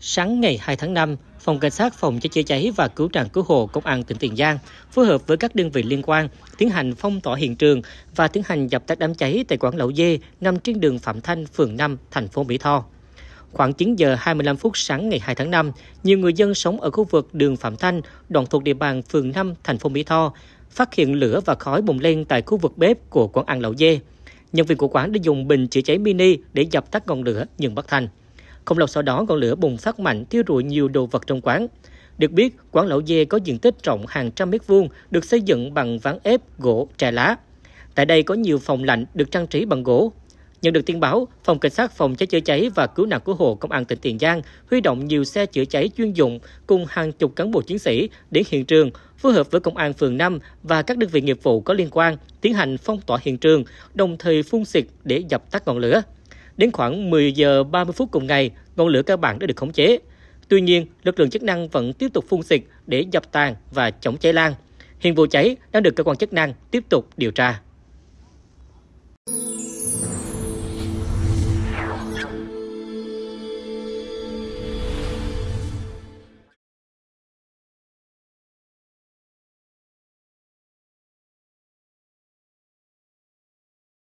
Sáng ngày 2 tháng 5, Phòng Cảnh sát Phòng cháy chữa cháy và Cứu nạn Cứu hộ Công an tỉnh Tiền Giang phối hợp với các đơn vị liên quan tiến hành phong tỏa hiện trường và tiến hành dập tắt đám cháy tại quán Lẩu Dê nằm trên đường Phạm Thanh, phường 5, thành phố Mỹ Tho. Khoảng 9 giờ 25 phút sáng ngày 2 tháng 5, nhiều người dân sống ở khu vực đường Phạm Thanh, đoạn thuộc địa bàn phường 5, thành phố Mỹ Tho, phát hiện lửa và khói bùng lên tại khu vực bếp của quán ăn Lẩu Dê. Nhân viên của quán đã dùng bình chữa cháy mini để dập tắt ngọn lửa nhưng bất thành. Không lâu sau đó, ngọn lửa bùng phát mạnh thiêu rụi nhiều đồ vật trong quán. Được biết, quán lẩu dê có diện tích rộng hàng trăm mét vuông, được xây dựng bằng ván ép, gỗ, trà lá. Tại đây có nhiều phòng lạnh được trang trí bằng gỗ. Nhận được tin báo, phòng cảnh sát phòng cháy chữa cháy và cứu nạn cứu hộ công an tỉnh Tiền Giang huy động nhiều xe chữa cháy chuyên dụng cùng hàng chục cán bộ chiến sĩ đến hiện trường, phối hợp với công an phường 5 và các đơn vị nghiệp vụ có liên quan tiến hành phong tỏa hiện trường, đồng thời phun xịt để dập tắt ngọn lửa. Đến khoảng 10 giờ 30 phút cùng ngày, ngọn lửa cơ bản đã được khống chế. Tuy nhiên, lực lượng chức năng vẫn tiếp tục phun xịt để dập tàn và chống cháy lan. Hiện vụ cháy đang được cơ quan chức năng tiếp tục điều tra.